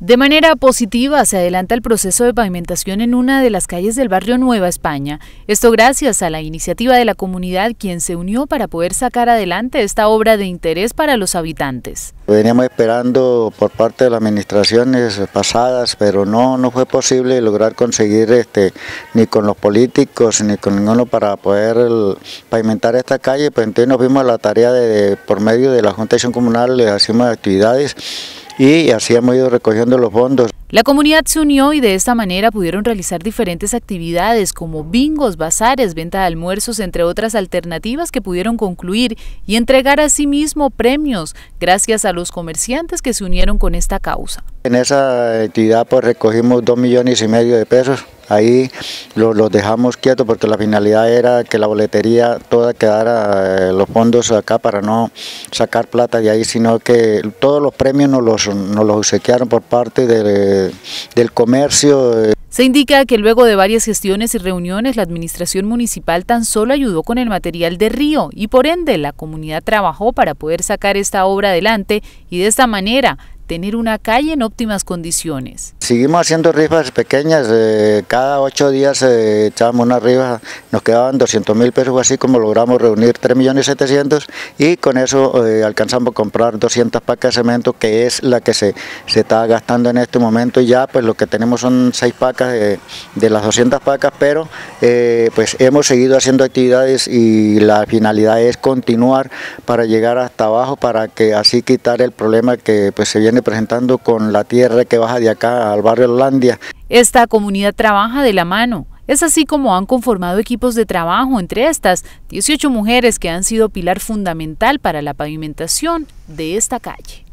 De manera positiva se adelanta el proceso de pavimentación en una de las calles del barrio Nueva España. Esto gracias a la iniciativa de la comunidad quien se unió para poder sacar adelante esta obra de interés para los habitantes. Veníamos esperando por parte de las administraciones pasadas, pero no, no fue posible lograr conseguir este, ni con los políticos ni con ninguno para poder pavimentar esta calle, pues entonces nos vimos a la tarea de, por medio de la Junta de Acción Comunal, le hacemos actividades y así hemos ido recogiendo los fondos. La comunidad se unió y de esta manera pudieron realizar diferentes actividades como bingos, bazares, venta de almuerzos, entre otras alternativas que pudieron concluir y entregar a sí premios gracias a los comerciantes que se unieron con esta causa. En esa entidad pues recogimos dos millones y medio de pesos Ahí los dejamos quietos porque la finalidad era que la boletería toda quedara eh, los fondos acá para no sacar plata de ahí, sino que todos los premios nos los, nos obsequiaron por parte del comercio. Eh. Se indica que luego de varias gestiones y reuniones, la administración municipal tan solo ayudó con el material de río y por ende la comunidad trabajó para poder sacar esta obra adelante y de esta manera tener una calle en óptimas condiciones. Seguimos haciendo rifas pequeñas, eh, cada ocho días eh, echábamos una rifa, nos quedaban 200 mil pesos, así como logramos reunir 3.700.000 y con eso eh, alcanzamos a comprar 200 pacas de cemento, que es la que se, está gastando en este momento. y Ya pues lo que tenemos son seis pacas de, las 200 pacas, pero pues hemos seguido haciendo actividades y la finalidad es continuar para llegar hasta abajo, para que así quitar el problema que pues se viene representando presentando con la tierra que baja de acá al barrio Holandia. Esta comunidad trabaja de la mano. Es así como han conformado equipos de trabajo entre estas 18 mujeres que han sido pilar fundamental para la pavimentación de esta calle.